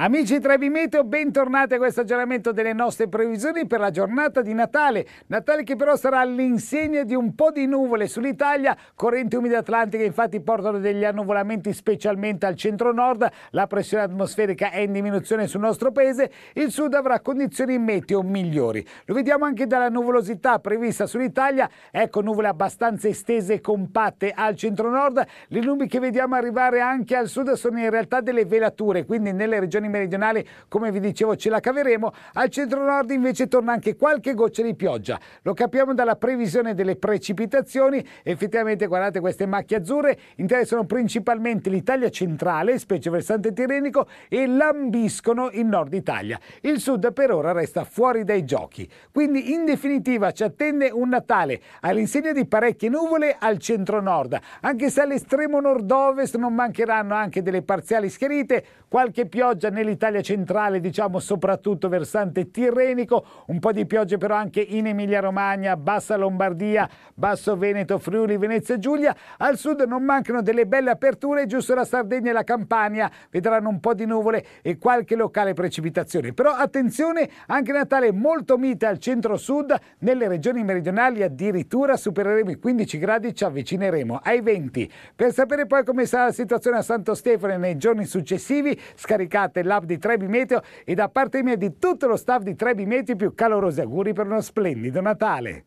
Amici Trevi Meteo, bentornati a questo aggiornamento delle nostre previsioni per la giornata di Natale. Natale che però sarà all'insegna di un po' di nuvole sull'Italia, correnti umide atlantiche infatti portano degli annuvolamenti specialmente al centro-nord, la pressione atmosferica è in diminuzione sul nostro paese, il sud avrà condizioni meteo migliori. Lo vediamo anche dalla nuvolosità prevista sull'Italia, ecco nuvole abbastanza estese e compatte al centro-nord, le nubi che vediamo arrivare anche al sud sono in realtà delle velature, quindi nelle regioni zone meridionali, come vi dicevo, ce la caveremo. Al centro-nord invece torna anche qualche goccia di pioggia. Lo capiamo dalla previsione delle precipitazioni. Effettivamente, guardate, queste macchie azzurre interessano principalmente l'Italia centrale, specie versante tirrenico, e lambiscono il nord Italia. Il sud per ora resta fuori dai giochi. Quindi, in definitiva, ci attende un Natale all'insegna di parecchie nuvole al centro-nord, anche se all'estremo nord-ovest non mancheranno anche delle parziali schierite, qualche pioggia nel nell'Italia centrale, diciamo soprattutto versante tirrenico, un po' di piogge però anche in Emilia-Romagna, Bassa Lombardia, Basso Veneto, Friuli, Venezia Giulia. Al sud non mancano delle belle aperture, giusto la Sardegna e la Campania vedranno un po' di nuvole e qualche locale precipitazione. Però attenzione, anche Natale molto mite al centro-sud, nelle regioni meridionali addirittura supereremo i 15 gradi, ci avvicineremo ai 20. Per sapere poi come sarà la situazione a Santo Stefano nei giorni successivi, scaricate dell'app di Trebi Meteo e da parte mia di tutto lo staff di Trebi Meteo più calorosi auguri per uno splendido Natale.